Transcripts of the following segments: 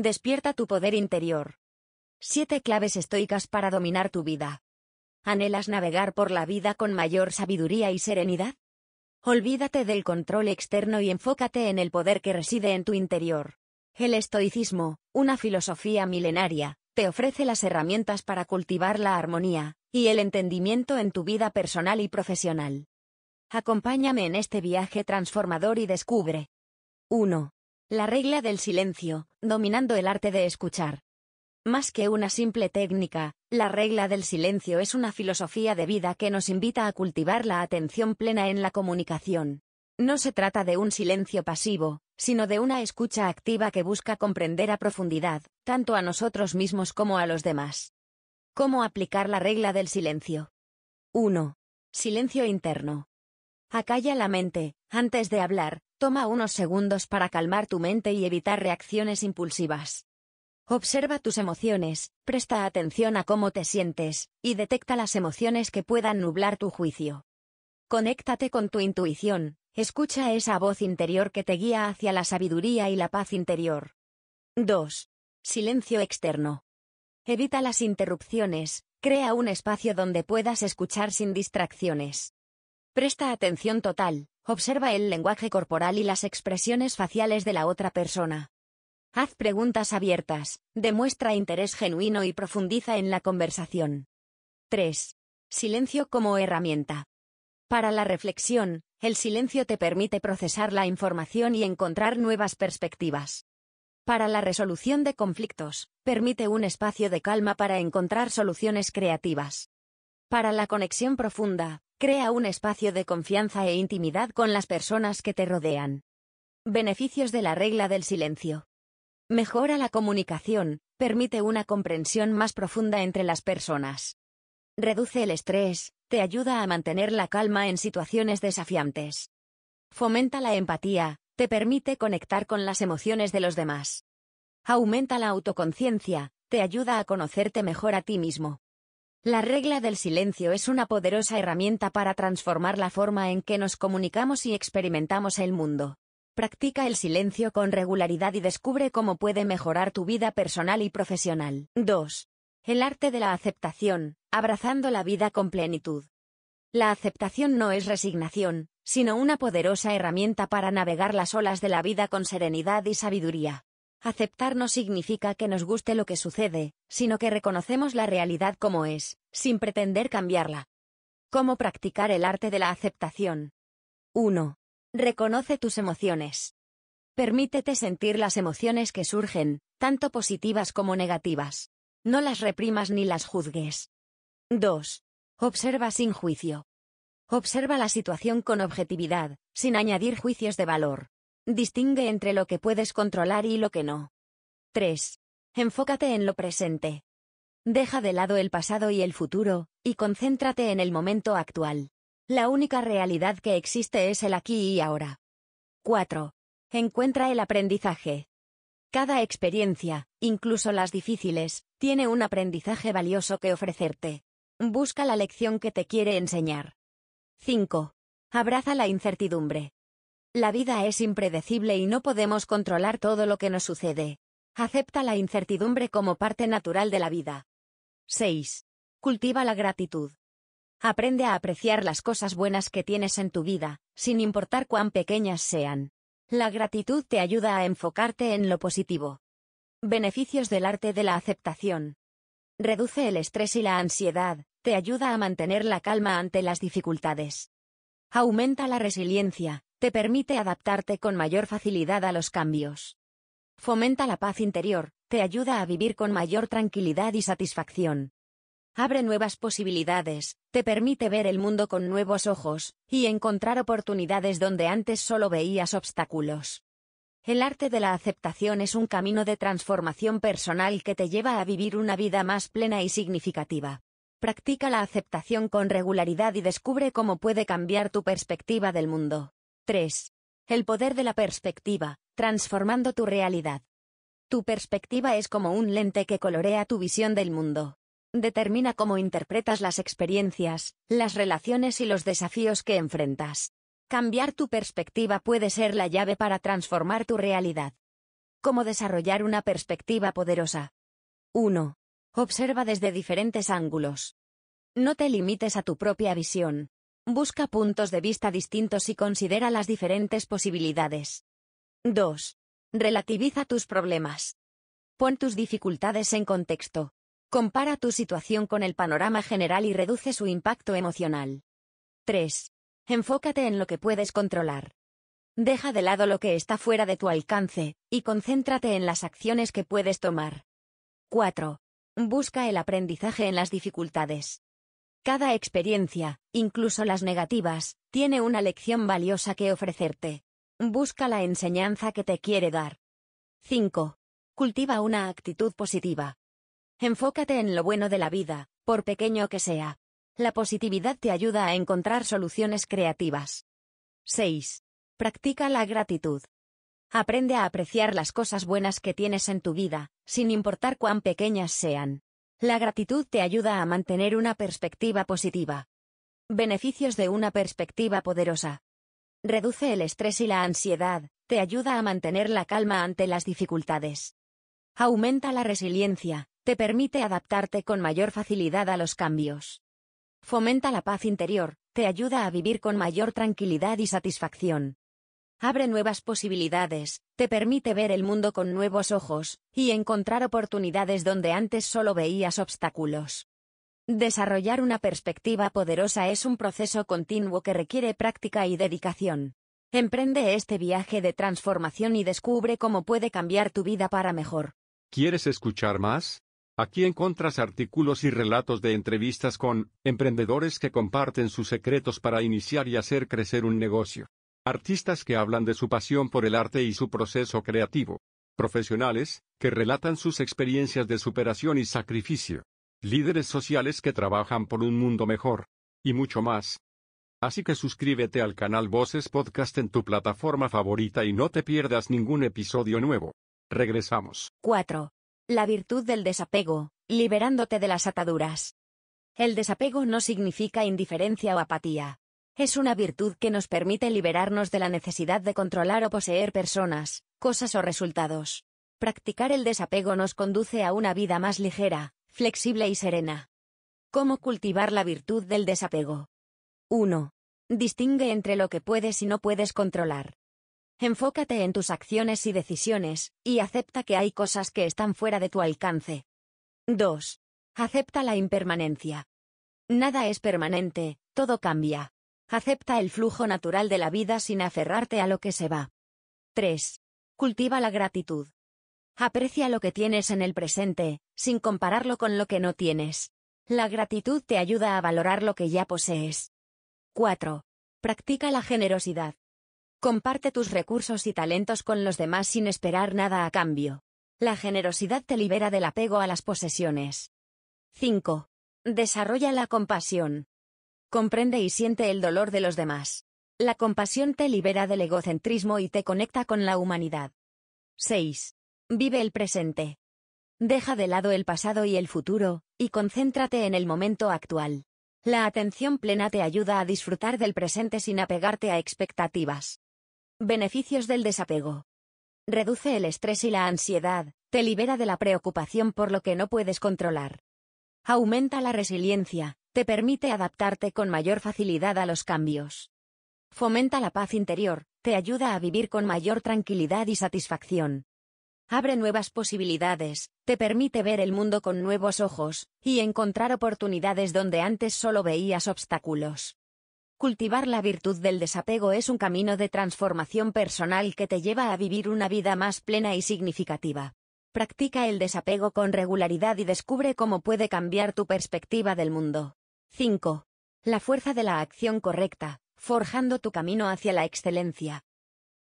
Despierta tu poder interior. Siete claves estoicas para dominar tu vida. ¿Anhelas navegar por la vida con mayor sabiduría y serenidad? Olvídate del control externo y enfócate en el poder que reside en tu interior. El estoicismo, una filosofía milenaria, te ofrece las herramientas para cultivar la armonía y el entendimiento en tu vida personal y profesional. Acompáñame en este viaje transformador y descubre. 1. La regla del silencio, dominando el arte de escuchar. Más que una simple técnica, la regla del silencio es una filosofía de vida que nos invita a cultivar la atención plena en la comunicación. No se trata de un silencio pasivo, sino de una escucha activa que busca comprender a profundidad, tanto a nosotros mismos como a los demás. ¿Cómo aplicar la regla del silencio? 1. Silencio interno. Acalla la mente, antes de hablar, toma unos segundos para calmar tu mente y evitar reacciones impulsivas. Observa tus emociones, presta atención a cómo te sientes, y detecta las emociones que puedan nublar tu juicio. Conéctate con tu intuición, escucha esa voz interior que te guía hacia la sabiduría y la paz interior. 2. Silencio externo. Evita las interrupciones, crea un espacio donde puedas escuchar sin distracciones. Presta atención total, observa el lenguaje corporal y las expresiones faciales de la otra persona. Haz preguntas abiertas, demuestra interés genuino y profundiza en la conversación. 3. Silencio como herramienta. Para la reflexión, el silencio te permite procesar la información y encontrar nuevas perspectivas. Para la resolución de conflictos, permite un espacio de calma para encontrar soluciones creativas. Para la conexión profunda, Crea un espacio de confianza e intimidad con las personas que te rodean. Beneficios de la regla del silencio. Mejora la comunicación, permite una comprensión más profunda entre las personas. Reduce el estrés, te ayuda a mantener la calma en situaciones desafiantes. Fomenta la empatía, te permite conectar con las emociones de los demás. Aumenta la autoconciencia, te ayuda a conocerte mejor a ti mismo. La regla del silencio es una poderosa herramienta para transformar la forma en que nos comunicamos y experimentamos el mundo. Practica el silencio con regularidad y descubre cómo puede mejorar tu vida personal y profesional. 2. El arte de la aceptación, abrazando la vida con plenitud. La aceptación no es resignación, sino una poderosa herramienta para navegar las olas de la vida con serenidad y sabiduría. Aceptar no significa que nos guste lo que sucede, sino que reconocemos la realidad como es, sin pretender cambiarla. ¿Cómo practicar el arte de la aceptación? 1. Reconoce tus emociones. Permítete sentir las emociones que surgen, tanto positivas como negativas. No las reprimas ni las juzgues. 2. Observa sin juicio. Observa la situación con objetividad, sin añadir juicios de valor. Distingue entre lo que puedes controlar y lo que no. 3. Enfócate en lo presente. Deja de lado el pasado y el futuro, y concéntrate en el momento actual. La única realidad que existe es el aquí y ahora. 4. Encuentra el aprendizaje. Cada experiencia, incluso las difíciles, tiene un aprendizaje valioso que ofrecerte. Busca la lección que te quiere enseñar. 5. Abraza la incertidumbre. La vida es impredecible y no podemos controlar todo lo que nos sucede. Acepta la incertidumbre como parte natural de la vida. 6. Cultiva la gratitud. Aprende a apreciar las cosas buenas que tienes en tu vida, sin importar cuán pequeñas sean. La gratitud te ayuda a enfocarte en lo positivo. Beneficios del arte de la aceptación. Reduce el estrés y la ansiedad, te ayuda a mantener la calma ante las dificultades. Aumenta la resiliencia, te permite adaptarte con mayor facilidad a los cambios. Fomenta la paz interior, te ayuda a vivir con mayor tranquilidad y satisfacción. Abre nuevas posibilidades, te permite ver el mundo con nuevos ojos, y encontrar oportunidades donde antes solo veías obstáculos. El arte de la aceptación es un camino de transformación personal que te lleva a vivir una vida más plena y significativa. Practica la aceptación con regularidad y descubre cómo puede cambiar tu perspectiva del mundo. 3. El poder de la perspectiva, transformando tu realidad. Tu perspectiva es como un lente que colorea tu visión del mundo. Determina cómo interpretas las experiencias, las relaciones y los desafíos que enfrentas. Cambiar tu perspectiva puede ser la llave para transformar tu realidad. ¿Cómo desarrollar una perspectiva poderosa? 1. Observa desde diferentes ángulos. No te limites a tu propia visión, Busca puntos de vista distintos y considera las diferentes posibilidades. 2. Relativiza tus problemas. Pon tus dificultades en contexto. Compara tu situación con el panorama general y reduce su impacto emocional. 3. Enfócate en lo que puedes controlar. Deja de lado lo que está fuera de tu alcance, y concéntrate en las acciones que puedes tomar. 4. Busca el aprendizaje en las dificultades. Cada experiencia, incluso las negativas, tiene una lección valiosa que ofrecerte. Busca la enseñanza que te quiere dar. 5. Cultiva una actitud positiva. Enfócate en lo bueno de la vida, por pequeño que sea. La positividad te ayuda a encontrar soluciones creativas. 6. Practica la gratitud. Aprende a apreciar las cosas buenas que tienes en tu vida, sin importar cuán pequeñas sean. La gratitud te ayuda a mantener una perspectiva positiva. Beneficios de una perspectiva poderosa. Reduce el estrés y la ansiedad, te ayuda a mantener la calma ante las dificultades. Aumenta la resiliencia, te permite adaptarte con mayor facilidad a los cambios. Fomenta la paz interior, te ayuda a vivir con mayor tranquilidad y satisfacción abre nuevas posibilidades, te permite ver el mundo con nuevos ojos, y encontrar oportunidades donde antes solo veías obstáculos. Desarrollar una perspectiva poderosa es un proceso continuo que requiere práctica y dedicación. Emprende este viaje de transformación y descubre cómo puede cambiar tu vida para mejor. ¿Quieres escuchar más? Aquí encuentras artículos y relatos de entrevistas con emprendedores que comparten sus secretos para iniciar y hacer crecer un negocio artistas que hablan de su pasión por el arte y su proceso creativo, profesionales, que relatan sus experiencias de superación y sacrificio, líderes sociales que trabajan por un mundo mejor, y mucho más. Así que suscríbete al canal Voces Podcast en tu plataforma favorita y no te pierdas ningún episodio nuevo. Regresamos. 4. La virtud del desapego, liberándote de las ataduras. El desapego no significa indiferencia o apatía. Es una virtud que nos permite liberarnos de la necesidad de controlar o poseer personas, cosas o resultados. Practicar el desapego nos conduce a una vida más ligera, flexible y serena. ¿Cómo cultivar la virtud del desapego? 1. Distingue entre lo que puedes y no puedes controlar. Enfócate en tus acciones y decisiones, y acepta que hay cosas que están fuera de tu alcance. 2. Acepta la impermanencia. Nada es permanente, todo cambia. Acepta el flujo natural de la vida sin aferrarte a lo que se va. 3. Cultiva la gratitud. Aprecia lo que tienes en el presente, sin compararlo con lo que no tienes. La gratitud te ayuda a valorar lo que ya posees. 4. Practica la generosidad. Comparte tus recursos y talentos con los demás sin esperar nada a cambio. La generosidad te libera del apego a las posesiones. 5. Desarrolla la compasión comprende y siente el dolor de los demás. La compasión te libera del egocentrismo y te conecta con la humanidad. 6. Vive el presente. Deja de lado el pasado y el futuro, y concéntrate en el momento actual. La atención plena te ayuda a disfrutar del presente sin apegarte a expectativas. Beneficios del desapego. Reduce el estrés y la ansiedad, te libera de la preocupación por lo que no puedes controlar. Aumenta la resiliencia, te permite adaptarte con mayor facilidad a los cambios. Fomenta la paz interior, te ayuda a vivir con mayor tranquilidad y satisfacción. Abre nuevas posibilidades, te permite ver el mundo con nuevos ojos, y encontrar oportunidades donde antes solo veías obstáculos. Cultivar la virtud del desapego es un camino de transformación personal que te lleva a vivir una vida más plena y significativa. Practica el desapego con regularidad y descubre cómo puede cambiar tu perspectiva del mundo. 5. La fuerza de la acción correcta, forjando tu camino hacia la excelencia.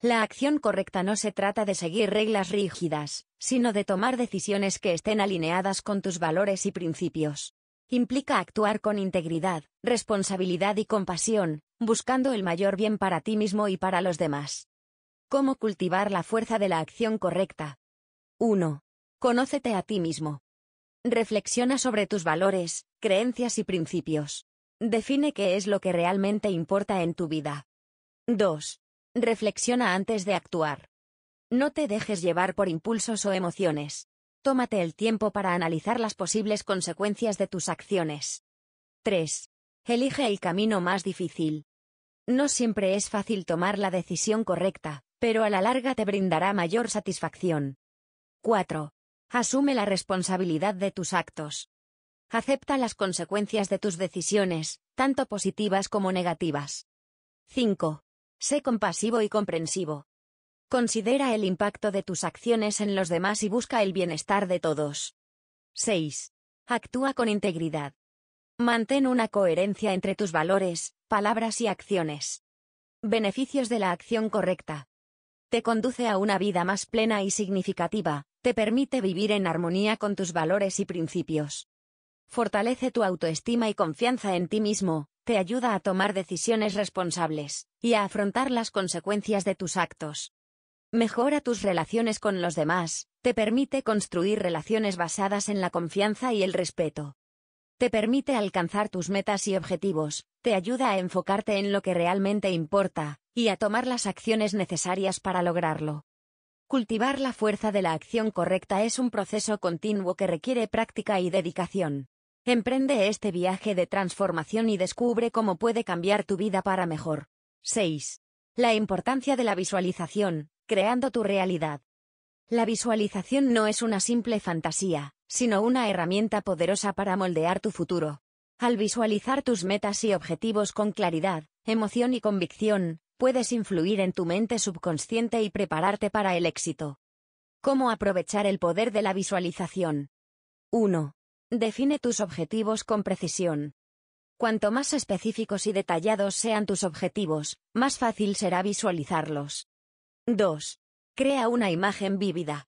La acción correcta no se trata de seguir reglas rígidas, sino de tomar decisiones que estén alineadas con tus valores y principios. Implica actuar con integridad, responsabilidad y compasión, buscando el mayor bien para ti mismo y para los demás. ¿Cómo cultivar la fuerza de la acción correcta? 1. Conócete a ti mismo. Reflexiona sobre tus valores, creencias y principios. Define qué es lo que realmente importa en tu vida. 2. Reflexiona antes de actuar. No te dejes llevar por impulsos o emociones. Tómate el tiempo para analizar las posibles consecuencias de tus acciones. 3. Elige el camino más difícil. No siempre es fácil tomar la decisión correcta, pero a la larga te brindará mayor satisfacción. 4. Asume la responsabilidad de tus actos. Acepta las consecuencias de tus decisiones, tanto positivas como negativas. 5. Sé compasivo y comprensivo. Considera el impacto de tus acciones en los demás y busca el bienestar de todos. 6. Actúa con integridad. Mantén una coherencia entre tus valores, palabras y acciones. Beneficios de la acción correcta. Te conduce a una vida más plena y significativa, te permite vivir en armonía con tus valores y principios. Fortalece tu autoestima y confianza en ti mismo, te ayuda a tomar decisiones responsables, y a afrontar las consecuencias de tus actos. Mejora tus relaciones con los demás, te permite construir relaciones basadas en la confianza y el respeto. Te permite alcanzar tus metas y objetivos, te ayuda a enfocarte en lo que realmente importa, y a tomar las acciones necesarias para lograrlo. Cultivar la fuerza de la acción correcta es un proceso continuo que requiere práctica y dedicación. Emprende este viaje de transformación y descubre cómo puede cambiar tu vida para mejor. 6. La importancia de la visualización, creando tu realidad. La visualización no es una simple fantasía, sino una herramienta poderosa para moldear tu futuro. Al visualizar tus metas y objetivos con claridad, emoción y convicción, puedes influir en tu mente subconsciente y prepararte para el éxito. ¿Cómo aprovechar el poder de la visualización? 1. Define tus objetivos con precisión. Cuanto más específicos y detallados sean tus objetivos, más fácil será visualizarlos. 2. Crea una imagen vívida.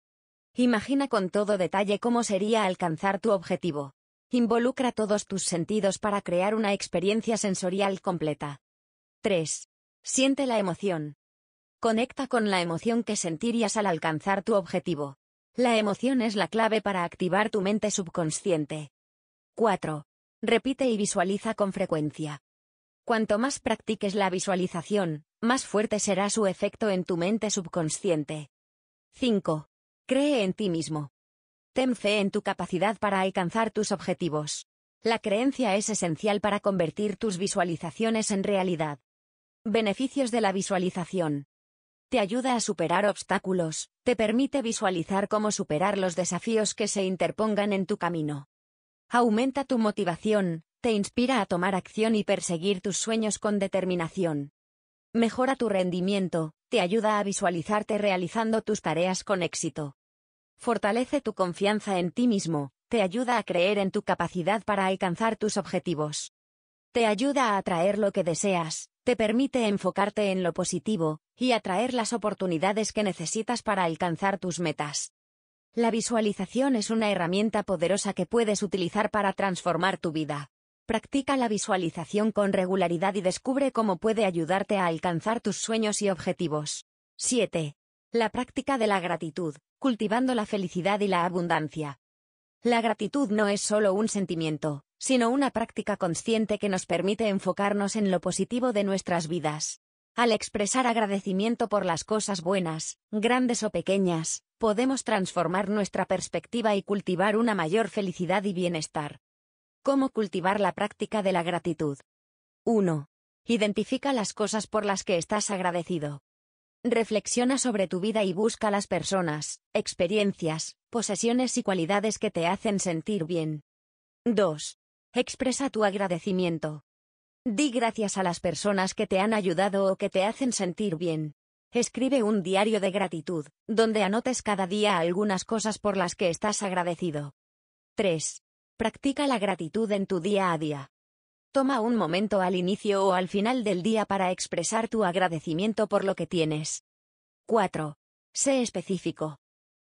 Imagina con todo detalle cómo sería alcanzar tu objetivo. Involucra todos tus sentidos para crear una experiencia sensorial completa. 3. Siente la emoción. Conecta con la emoción que sentirías al alcanzar tu objetivo. La emoción es la clave para activar tu mente subconsciente. 4. Repite y visualiza con frecuencia. Cuanto más practiques la visualización, más fuerte será su efecto en tu mente subconsciente. 5. Cree en ti mismo. Ten fe en tu capacidad para alcanzar tus objetivos. La creencia es esencial para convertir tus visualizaciones en realidad. Beneficios de la visualización. Te ayuda a superar obstáculos, te permite visualizar cómo superar los desafíos que se interpongan en tu camino. Aumenta tu motivación, te inspira a tomar acción y perseguir tus sueños con determinación. Mejora tu rendimiento, te ayuda a visualizarte realizando tus tareas con éxito. Fortalece tu confianza en ti mismo, te ayuda a creer en tu capacidad para alcanzar tus objetivos. Te ayuda a atraer lo que deseas, te permite enfocarte en lo positivo, y atraer las oportunidades que necesitas para alcanzar tus metas. La visualización es una herramienta poderosa que puedes utilizar para transformar tu vida. Practica la visualización con regularidad y descubre cómo puede ayudarte a alcanzar tus sueños y objetivos. 7. La práctica de la gratitud, cultivando la felicidad y la abundancia. La gratitud no es solo un sentimiento, sino una práctica consciente que nos permite enfocarnos en lo positivo de nuestras vidas. Al expresar agradecimiento por las cosas buenas, grandes o pequeñas, podemos transformar nuestra perspectiva y cultivar una mayor felicidad y bienestar. ¿Cómo cultivar la práctica de la gratitud? 1. Identifica las cosas por las que estás agradecido. Reflexiona sobre tu vida y busca las personas, experiencias, posesiones y cualidades que te hacen sentir bien. 2. Expresa tu agradecimiento. Di gracias a las personas que te han ayudado o que te hacen sentir bien. Escribe un diario de gratitud, donde anotes cada día algunas cosas por las que estás agradecido. 3. Practica la gratitud en tu día a día. Toma un momento al inicio o al final del día para expresar tu agradecimiento por lo que tienes. 4. Sé específico.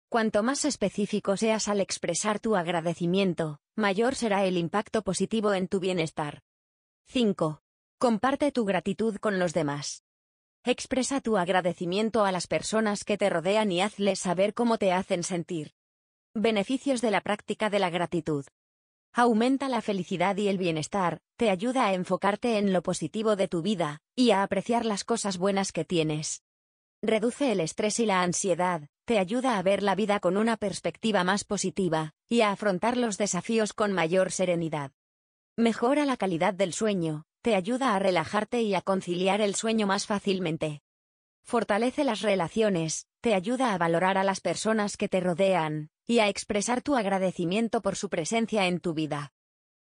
Cuanto más específico seas al expresar tu agradecimiento, mayor será el impacto positivo en tu bienestar. 5. Comparte tu gratitud con los demás. Expresa tu agradecimiento a las personas que te rodean y hazles saber cómo te hacen sentir. Beneficios de la práctica de la gratitud aumenta la felicidad y el bienestar, te ayuda a enfocarte en lo positivo de tu vida, y a apreciar las cosas buenas que tienes. Reduce el estrés y la ansiedad, te ayuda a ver la vida con una perspectiva más positiva, y a afrontar los desafíos con mayor serenidad. Mejora la calidad del sueño, te ayuda a relajarte y a conciliar el sueño más fácilmente. Fortalece las relaciones, te ayuda a valorar a las personas que te rodean, y a expresar tu agradecimiento por su presencia en tu vida.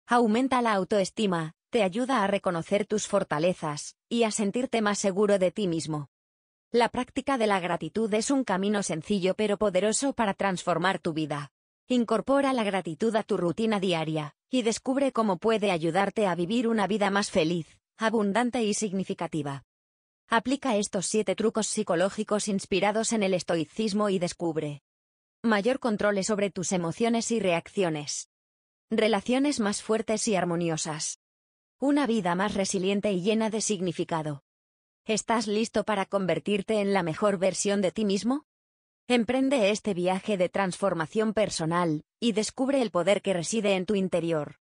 Aumenta la autoestima, te ayuda a reconocer tus fortalezas, y a sentirte más seguro de ti mismo. La práctica de la gratitud es un camino sencillo pero poderoso para transformar tu vida. Incorpora la gratitud a tu rutina diaria, y descubre cómo puede ayudarte a vivir una vida más feliz, abundante y significativa. Aplica estos siete trucos psicológicos inspirados en el estoicismo y descubre mayor control sobre tus emociones y reacciones. Relaciones más fuertes y armoniosas. Una vida más resiliente y llena de significado. ¿Estás listo para convertirte en la mejor versión de ti mismo? Emprende este viaje de transformación personal, y descubre el poder que reside en tu interior.